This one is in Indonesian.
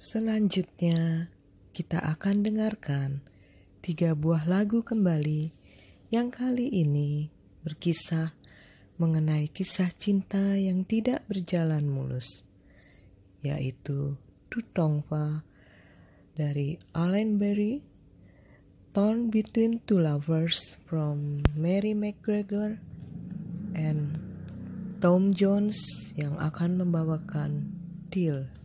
Selanjutnya, kita akan dengarkan tiga buah lagu kembali yang kali ini berkisah mengenai kisah cinta yang tidak berjalan mulus, yaitu Tutongfa dari Allen Berry, Torn Between Two Lovers from Mary McGregor, and Tom Jones yang akan membawakan Deal.